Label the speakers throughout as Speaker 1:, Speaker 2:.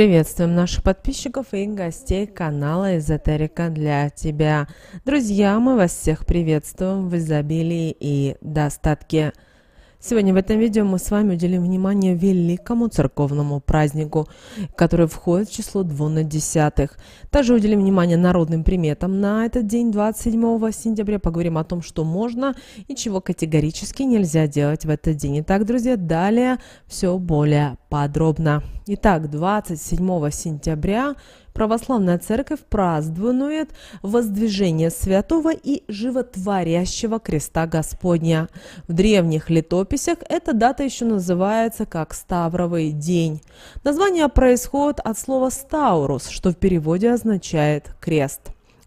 Speaker 1: Приветствуем наших подписчиков и гостей канала «Эзотерика для тебя». Друзья, мы вас всех приветствуем в изобилии и достатке. Сегодня в этом видео мы с вами уделим внимание великому церковному празднику, который входит в число двунадесятых. Также уделим внимание народным приметам на этот день, 27 сентября. Поговорим о том, что можно и чего категорически нельзя делать в этот день. Итак, друзья, далее все более подробно. Итак, 27 сентября Православная Церковь празднует воздвижение святого и животворящего креста Господня. В древних летописях эта дата еще называется как Ставровый день. Название происходит от слова «стаурус», что в переводе означает «крест»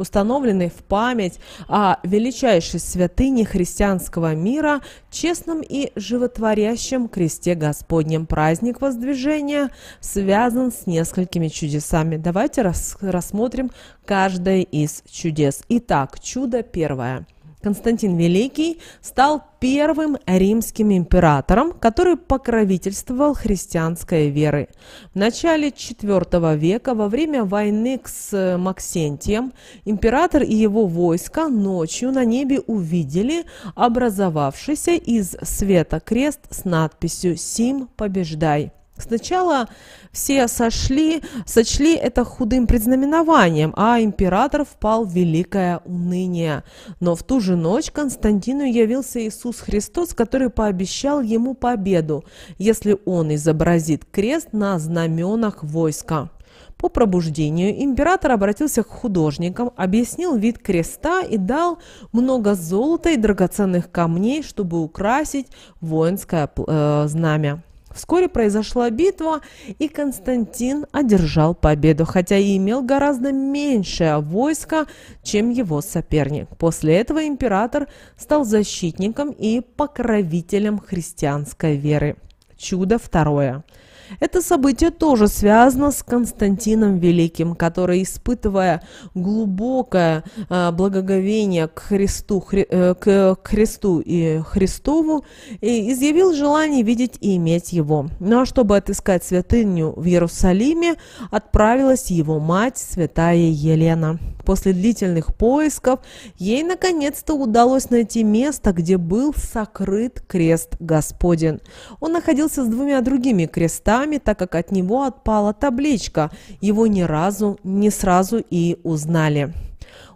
Speaker 1: установленный в память о величайшей святыне христианского мира, честном и животворящем кресте Господнем. Праздник воздвижения связан с несколькими чудесами. Давайте рас рассмотрим каждое из чудес. Итак, чудо первое – Константин Великий стал первым римским императором, который покровительствовал христианской веры. В начале IV века, во время войны с Максентием, император и его войска ночью на небе увидели образовавшийся из света крест с надписью «Сим побеждай». Сначала все сошли, сочли это худым предзнаменованием, а император впал в великое уныние. Но в ту же ночь Константину явился Иисус Христос, который пообещал ему победу, если он изобразит крест на знаменах войска. По пробуждению император обратился к художникам, объяснил вид креста и дал много золота и драгоценных камней, чтобы украсить воинское э, знамя. Вскоре произошла битва, и Константин одержал победу, хотя и имел гораздо меньшее войско, чем его соперник. После этого император стал защитником и покровителем христианской веры. Чудо второе – это событие тоже связано с Константином Великим, который, испытывая глубокое а, благоговение к Христу, к, э, к Христу и Христову, и изъявил желание видеть и иметь его. Ну а чтобы отыскать святыню в Иерусалиме, отправилась его мать, святая Елена. После длительных поисков ей наконец-то удалось найти место, где был сокрыт крест Господен. Он находился с двумя другими крестами, глазами, так как от него отпала табличка. Его ни разу, не сразу и узнали.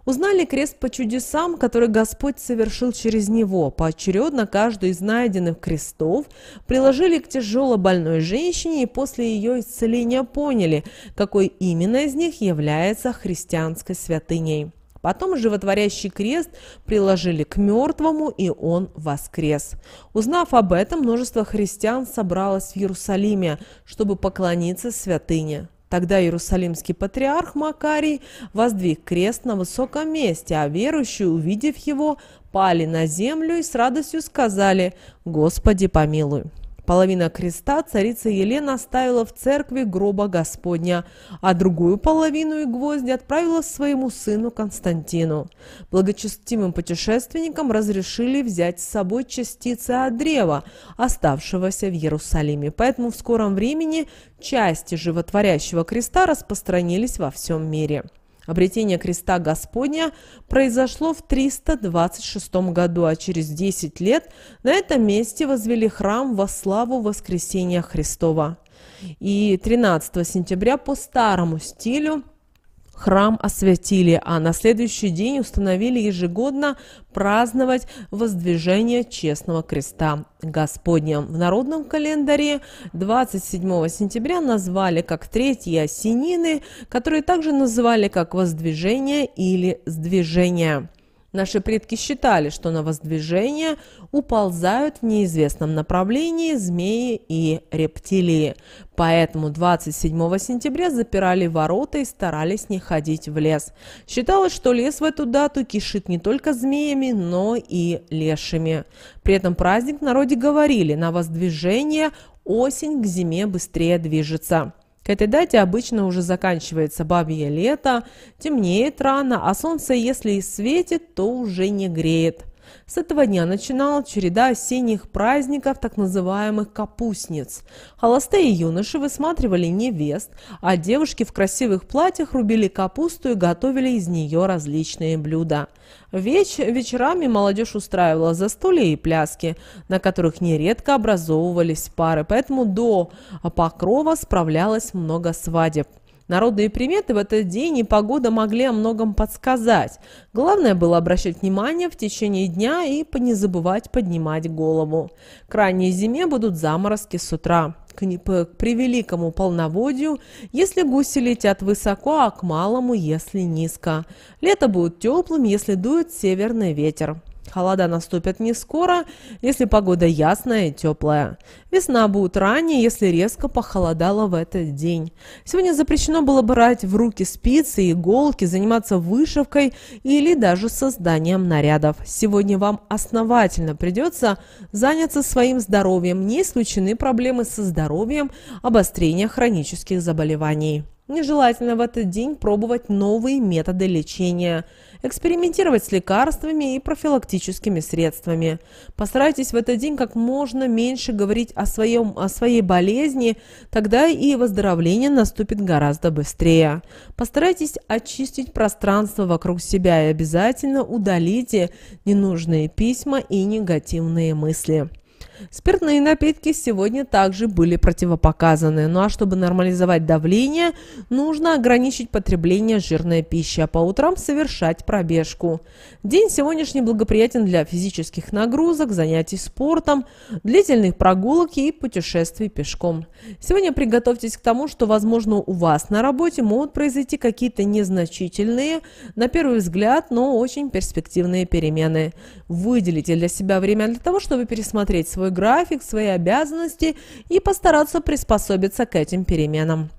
Speaker 1: Узнали крест по чудесам, которые Господь совершил через него. Поочередно каждый из найденных крестов приложили к тяжело больной женщине и после ее исцеления поняли, какой именно из них является христианской святыней. Потом животворящий крест приложили к мертвому, и он воскрес. Узнав об этом, множество христиан собралось в Иерусалиме, чтобы поклониться святыне. Тогда Иерусалимский патриарх Макарий воздвиг крест на высоком месте, а верующие, увидев его, пали на землю и с радостью сказали «Господи помилуй». Половина креста царица Елена оставила в церкви гроба Господня, а другую половину и гвозди отправила своему сыну Константину. Благочестивым путешественникам разрешили взять с собой частицы от древа, оставшегося в Иерусалиме, поэтому в скором времени части животворящего креста распространились во всем мире. Обретение креста Господня произошло в 326 году, а через 10 лет на этом месте возвели храм во славу воскресения Христова. И 13 сентября по старому стилю – храм освятили, а на следующий день установили ежегодно праздновать воздвижение честного креста Господня. В народном календаре 27 сентября назвали как третьи осенины, которые также называли как воздвижение или сдвижение. Наши предки считали, что на воздвижение уползают в неизвестном направлении змеи и рептилии. Поэтому 27 сентября запирали ворота и старались не ходить в лес. Считалось, что лес в эту дату кишит не только змеями, но и лешими. При этом праздник в народе говорили, на воздвижение осень к зиме быстрее движется. К этой дате обычно уже заканчивается бабье лето, темнеет рано, а солнце, если и светит, то уже не греет. С этого дня начинала череда осенних праздников, так называемых капустниц. Холостые юноши высматривали невест, а девушки в красивых платьях рубили капусту и готовили из нее различные блюда. Веч вечерами молодежь устраивала застолья и пляски, на которых нередко образовывались пары, поэтому до покрова справлялось много свадеб. Народные приметы в этот день и погода могли о многом подсказать. Главное было обращать внимание в течение дня и не забывать поднимать голову. К ранней зиме будут заморозки с утра. К, при великому полноводию, если гуси летят высоко, а к малому, если низко. Лето будет теплым, если дует северный ветер. Холода наступят не скоро, если погода ясная и теплая. Весна будет ранее, если резко похолодало в этот день. Сегодня запрещено было брать в руки спицы иголки, заниматься вышивкой или даже созданием нарядов. Сегодня вам основательно придется заняться своим здоровьем. Не исключены проблемы со здоровьем, обострение хронических заболеваний. Нежелательно в этот день пробовать новые методы лечения, экспериментировать с лекарствами и профилактическими средствами. Постарайтесь в этот день как можно меньше говорить о, своем, о своей болезни, тогда и выздоровление наступит гораздо быстрее. Постарайтесь очистить пространство вокруг себя и обязательно удалите ненужные письма и негативные мысли. Спиртные напитки сегодня также были противопоказаны. Ну а чтобы нормализовать давление, нужно ограничить потребление жирной пищи, а по утрам совершать пробежку. День сегодняшний благоприятен для физических нагрузок, занятий спортом, длительных прогулок и путешествий пешком. Сегодня приготовьтесь к тому, что, возможно, у вас на работе могут произойти какие-то незначительные, на первый взгляд, но очень перспективные перемены. Выделите для себя время для того, чтобы пересмотреть свой свой график, свои обязанности и постараться приспособиться к этим переменам.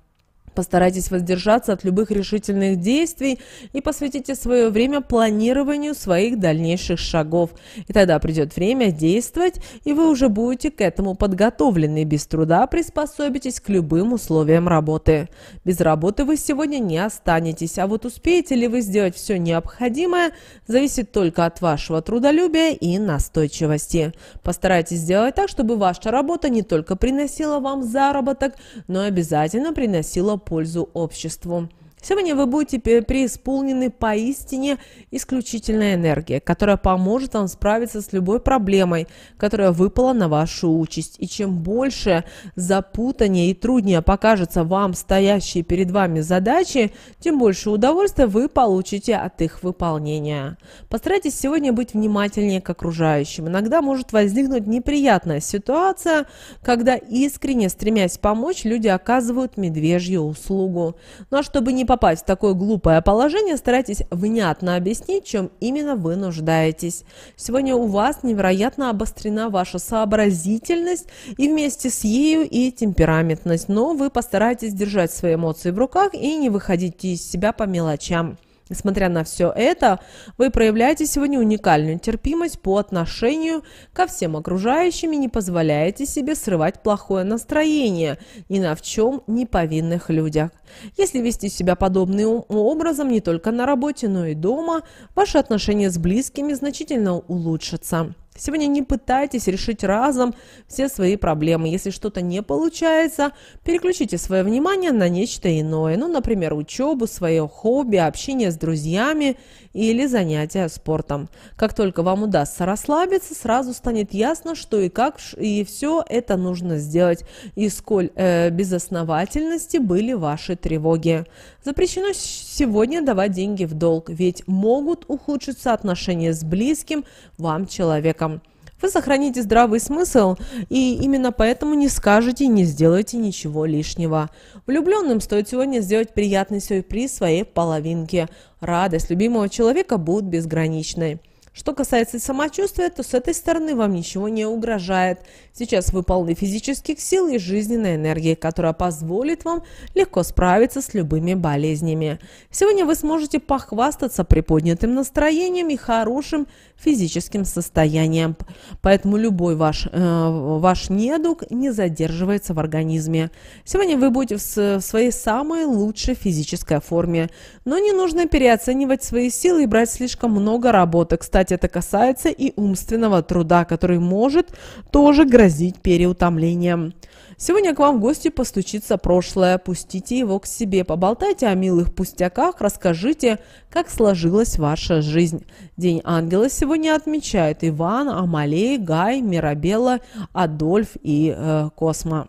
Speaker 1: Постарайтесь воздержаться от любых решительных действий и посвятите свое время планированию своих дальнейших шагов. И тогда придет время действовать, и вы уже будете к этому подготовлены. Без труда приспособитесь к любым условиям работы. Без работы вы сегодня не останетесь, а вот успеете ли вы сделать все необходимое, зависит только от вашего трудолюбия и настойчивости. Постарайтесь сделать так, чтобы ваша работа не только приносила вам заработок, но и обязательно приносила пользу обществу. Сегодня вы будете преисполнены поистине исключительной энергией, которая поможет вам справиться с любой проблемой, которая выпала на вашу участь. И чем больше запутаннее и труднее покажутся вам стоящие перед вами задачи, тем больше удовольствия вы получите от их выполнения. Постарайтесь сегодня быть внимательнее к окружающим. Иногда может возникнуть неприятная ситуация, когда искренне стремясь помочь, люди оказывают медвежью услугу. Но ну, а чтобы не попасть попасть в такое глупое положение, старайтесь внятно объяснить, чем именно вы нуждаетесь. Сегодня у вас невероятно обострена ваша сообразительность и вместе с ею и темпераментность, но вы постарайтесь держать свои эмоции в руках и не выходить из себя по мелочам. Несмотря на все это, вы проявляете сегодня уникальную терпимость по отношению ко всем окружающим и не позволяете себе срывать плохое настроение ни на в чем не повинных людях. Если вести себя подобным образом не только на работе, но и дома, ваши отношения с близкими значительно улучшатся. Сегодня не пытайтесь решить разом все свои проблемы. Если что-то не получается, переключите свое внимание на нечто иное. Ну, например, учебу, свое хобби, общение с друзьями или занятия спортом. Как только вам удастся расслабиться, сразу станет ясно, что и как, и все это нужно сделать, и сколь э, безосновательности были ваши тревоги. Запрещено сегодня давать деньги в долг, ведь могут ухудшиться отношения с близким вам человеком. Вы сохраните здравый смысл и именно поэтому не скажете, и не сделаете ничего лишнего. Влюбленным стоит сегодня сделать приятный сюрприз своей половинке. Радость любимого человека будет безграничной. Что касается самочувствия, то с этой стороны вам ничего не угрожает. Сейчас вы полны физических сил и жизненной энергии, которая позволит вам легко справиться с любыми болезнями. Сегодня вы сможете похвастаться приподнятым настроением и хорошим физическим состоянием. Поэтому любой ваш, э, ваш недуг не задерживается в организме. Сегодня вы будете в, в своей самой лучшей физической форме. Но не нужно переоценивать свои силы и брать слишком много работы. Кстати, кстати, это касается и умственного труда, который может тоже грозить переутомлением. Сегодня к вам в гости постучится прошлое, пустите его к себе, поболтайте о милых пустяках, расскажите, как сложилась ваша жизнь. День ангела сегодня отмечают Иван, Амалей, Гай, Мирабелла, Адольф и э, Космо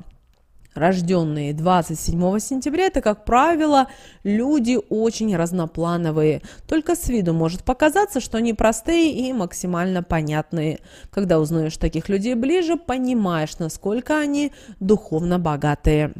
Speaker 1: рожденные 27 сентября, это, как правило, люди очень разноплановые. Только с виду может показаться, что они простые и максимально понятные. Когда узнаешь таких людей ближе, понимаешь, насколько они духовно богатые.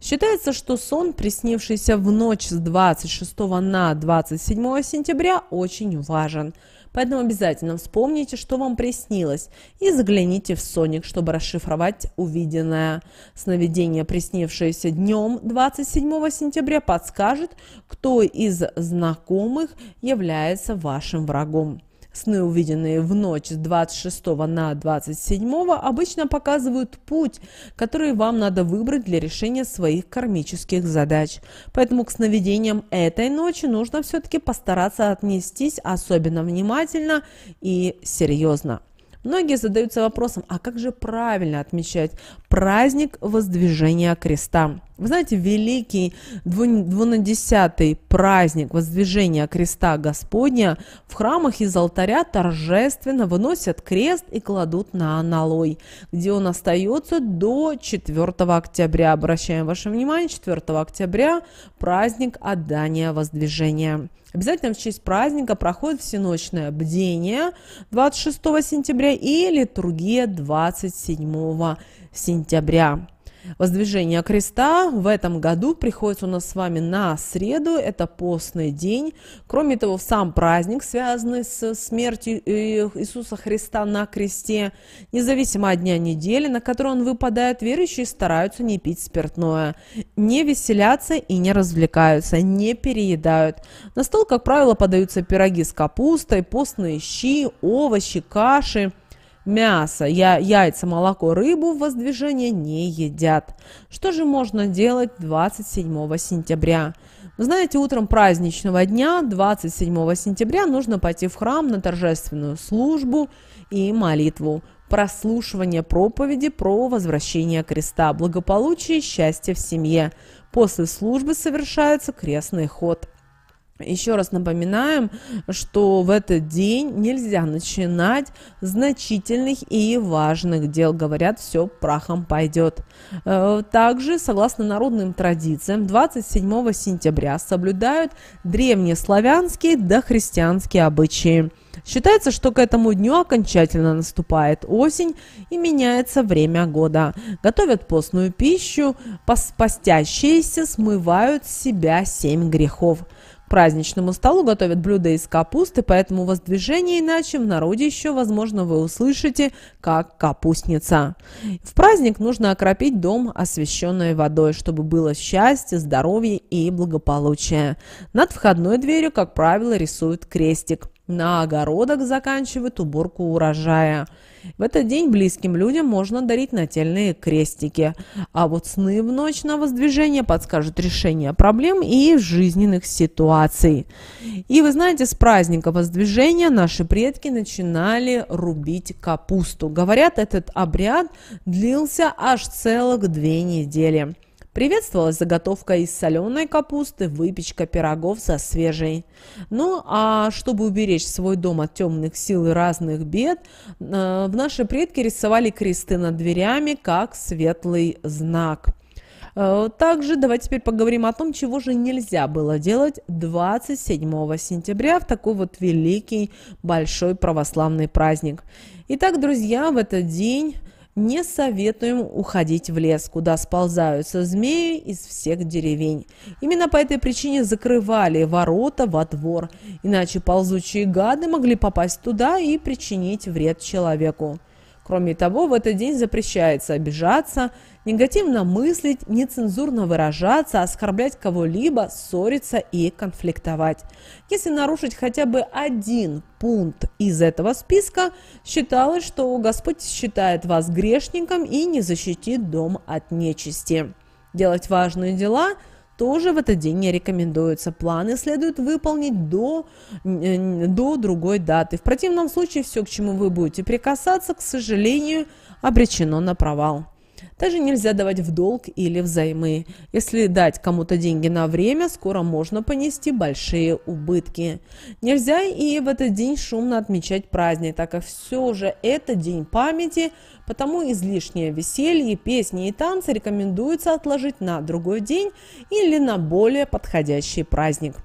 Speaker 1: Считается, что сон, приснившийся в ночь с 26 на 27 сентября, очень важен – Поэтому обязательно вспомните, что вам приснилось, и загляните в Соник, чтобы расшифровать увиденное. Сновидение, приснившееся днем 27 сентября, подскажет, кто из знакомых является вашим врагом. Сны, увиденные в ночь с 26 на 27, обычно показывают путь, который вам надо выбрать для решения своих кармических задач. Поэтому к сновидениям этой ночи нужно все-таки постараться отнестись особенно внимательно и серьезно. Многие задаются вопросом, а как же правильно отмечать праздник воздвижения креста? Вы знаете, великий двунадесятый праздник воздвижения креста Господня в храмах из алтаря торжественно выносят крест и кладут на аналой, где он остается до 4 октября. Обращаем ваше внимание, 4 октября праздник отдания воздвижения. Обязательно в честь праздника проходит всеночное бдение 26 сентября и литургия 27 сентября. Воздвижение креста в этом году приходится у нас с вами на среду, это постный день. Кроме того, сам праздник, связанный с смертью э, Иисуса Христа на кресте, независимо от дня недели, на который он выпадает, верующие стараются не пить спиртное, не веселятся и не развлекаются, не переедают. На стол, как правило, подаются пироги с капустой, постные щи, овощи, каши – Мясо, я, яйца, молоко, рыбу в воздвижение не едят. Что же можно делать 27 сентября? Вы ну, знаете, утром праздничного дня, 27 сентября, нужно пойти в храм на торжественную службу и молитву прослушивание проповеди про возвращение креста, благополучие и счастье в семье. После службы совершается крестный ход. Еще раз напоминаем, что в этот день нельзя начинать значительных и важных дел. Говорят, все прахом пойдет. Э, также, согласно народным традициям, 27 сентября соблюдают древнеславянские дохристианские обычаи. Считается, что к этому дню окончательно наступает осень и меняется время года. Готовят постную пищу, постящиеся смывают с себя семь грехов праздничному столу готовят блюда из капусты, поэтому воздвижение иначе в народе еще, возможно, вы услышите, как капустница. В праздник нужно окропить дом, освященной водой, чтобы было счастье, здоровье и благополучие. Над входной дверью, как правило, рисуют крестик на огородах заканчивает уборку урожая. В этот день близким людям можно дарить нательные крестики. А вот сны в ночь на воздвижение подскажут решение проблем и жизненных ситуаций. И вы знаете, с праздника воздвижения наши предки начинали рубить капусту. Говорят, этот обряд длился аж целых две недели. Приветствовалась заготовка из соленой капусты, выпечка пирогов со свежей. Ну а чтобы уберечь свой дом от темных сил и разных бед, э, в наши предки рисовали кресты над дверями как светлый знак. Э, также давайте теперь поговорим о том, чего же нельзя было делать 27 сентября в такой вот великий большой православный праздник. Итак, друзья, в этот день не советуем уходить в лес, куда сползаются змеи из всех деревень. Именно по этой причине закрывали ворота во двор, иначе ползучие гады могли попасть туда и причинить вред человеку. Кроме того, в этот день запрещается обижаться, негативно мыслить, нецензурно выражаться, оскорблять кого-либо, ссориться и конфликтовать. Если нарушить хотя бы один пункт из этого списка, считалось, что Господь считает вас грешником и не защитит дом от нечисти. Делать важные дела – тоже в этот день не рекомендуется. Планы следует выполнить до, до другой даты. В противном случае все, к чему вы будете прикасаться, к сожалению, обречено на провал. Также нельзя давать в долг или взаймы. Если дать кому-то деньги на время, скоро можно понести большие убытки. Нельзя и в этот день шумно отмечать праздник, так как все же это день памяти, потому излишнее веселье, песни и танцы рекомендуется отложить на другой день или на более подходящий праздник.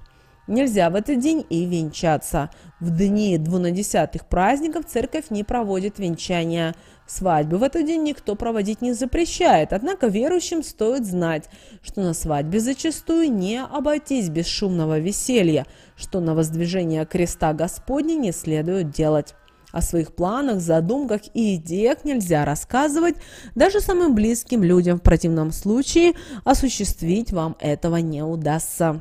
Speaker 1: Нельзя в этот день и венчаться. В дни двунадесятых праздников церковь не проводит венчания. Свадьбы в этот день никто проводить не запрещает, однако верующим стоит знать, что на свадьбе зачастую не обойтись без шумного веселья, что на воздвижение креста Господня не следует делать. О своих планах, задумках и идеях нельзя рассказывать даже самым близким людям. В противном случае осуществить вам этого не удастся.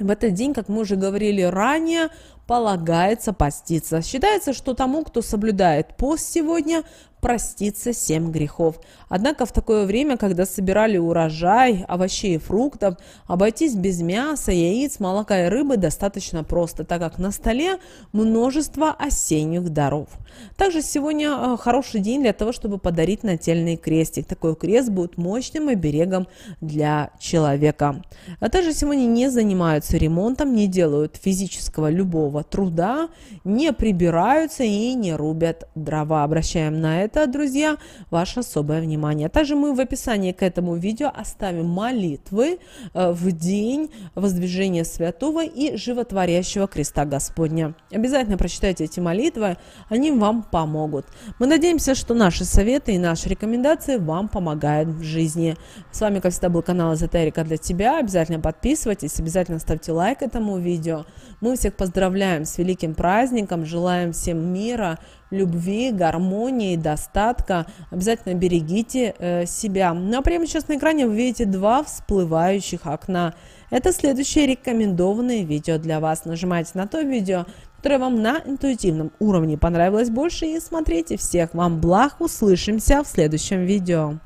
Speaker 1: В этот день, как мы уже говорили ранее, полагается поститься. Считается, что тому, кто соблюдает пост сегодня, простится семь грехов. Однако в такое время, когда собирали урожай, овощей и фруктов, обойтись без мяса, яиц, молока и рыбы достаточно просто, так как на столе множество осенних даров. Также сегодня э, хороший день для того, чтобы подарить нательный крестик. Такой крест будет мощным оберегом для человека. А также сегодня не занимаются ремонтом, не делают физического любого никакого труда, не прибираются и не рубят дрова. Обращаем на это, друзья, ваше особое внимание. Также мы в описании к этому видео оставим молитвы э, в день воздвижения святого и животворящего креста Господня. Обязательно прочитайте эти молитвы, они вам помогут. Мы надеемся, что наши советы и наши рекомендации вам помогают в жизни. С вами, как всегда, был канал Эзотерика для тебя. Обязательно подписывайтесь, обязательно ставьте лайк этому видео. Мы всех поздравляем поздравляем с великим праздником, желаем всем мира, любви, гармонии, достатка. Обязательно берегите э, себя. Ну а прямо сейчас на экране вы видите два всплывающих окна. Это следующее рекомендованное видео для вас. Нажимайте на то видео, которое вам на интуитивном уровне понравилось больше и смотрите всех. Вам благ, услышимся в следующем видео.